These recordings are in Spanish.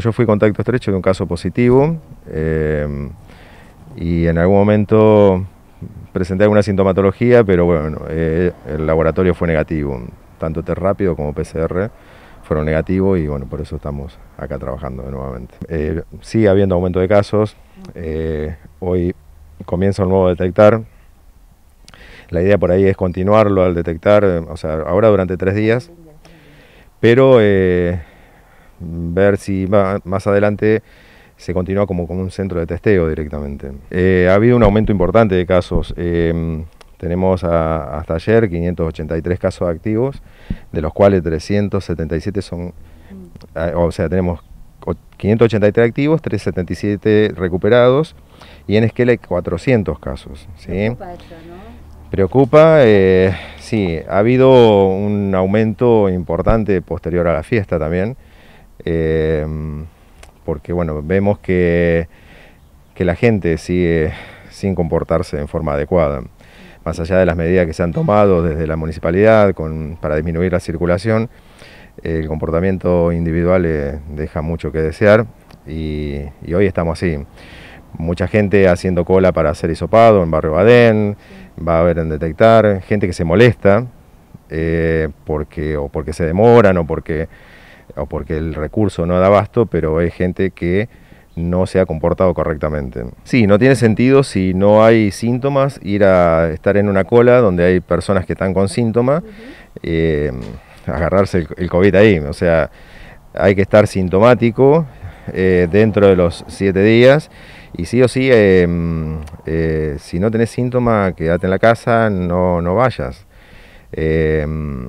Yo fui contacto estrecho de un caso positivo eh, y en algún momento presenté alguna sintomatología, pero bueno, eh, el laboratorio fue negativo, tanto test rápido como PCR fueron negativos y bueno, por eso estamos acá trabajando nuevamente. Eh, sigue habiendo aumento de casos, hoy comienza un nuevo detectar, la idea por ahí es continuarlo al detectar, o sea, ahora durante tres días, pero ver si más adelante se continúa como, como un centro de testeo directamente. Eh, ha habido un aumento importante de casos. Em, tenemos hasta ayer 583 casos activos, de los cuales 377 son, mm. ah, o sea, tenemos 583 activos, 377 recuperados y en esquela hay 400 casos. ¿sí? Preocupa, Preocupa eh, sí, ha habido un aumento importante posterior a la fiesta también. Em, porque bueno, vemos que, la gente sigue sin comportarse en forma adecuada. Más allá de las medidas que se han tomado desde la municipalidad para disminuir la circulación, el comportamiento individual deja mucho que desear y, hoy estamos así. Mucha gente haciendo cola para hacer hisopado en Barrio Badén, va a haber en detectar, gente que se molesta eh, porque, o porque se demoran o porque o porque el recurso no da abasto, pero hay gente que no se ha comportado correctamente. Sí, no tiene sentido si no hay síntomas ir a estar en una cola donde hay personas que están con síntomas, eh, agarrarse el, COVID ahí. O sea, hay que estar sintomático eh, dentro de los siete días. Y sí o sí, eh, mm, si no tenés síntomas, quédate en la casa, no, no vayas. Mm,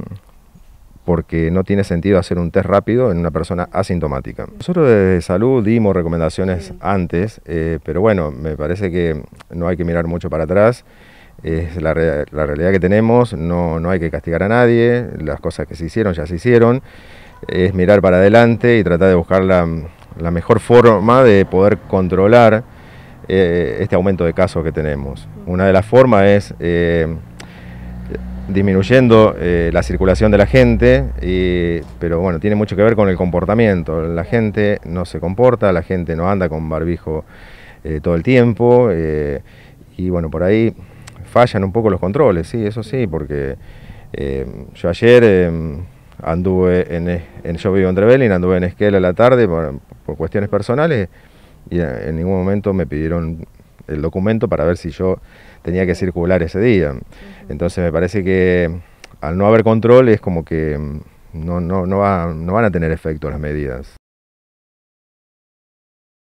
porque no tiene sentido hacer un test rápido en una persona asintomática. Nosotros desde salud dimos recomendaciones antes, eh, pero bueno, me parece que no hay que mirar mucho para atrás. Es la, realidad que tenemos, no, no hay que castigar a nadie, las cosas que se hicieron ya se hicieron. Es mirar para adelante y tratar de buscar la, mejor forma de poder controlar eh, este aumento de casos que tenemos. Una de las formas es... Eh, disminuyendo eh, la circulación de la gente, y, pero bueno, tiene mucho que ver con el comportamiento. La gente no se comporta, la gente no anda con barbijo eh, todo el tiempo, eh, y bueno, por ahí fallan un poco los controles, sí, eso sí, porque yo ayer em, anduve, en, yo vivo en Trevelin, anduve en Esquela a la tarde por cuestiones personales, y en ningún momento me pidieron el documento para ver si yo tenía que circular ese día. Entonces me parece que al no haber control es como que mm, no, no, no van a tener efecto las medidas.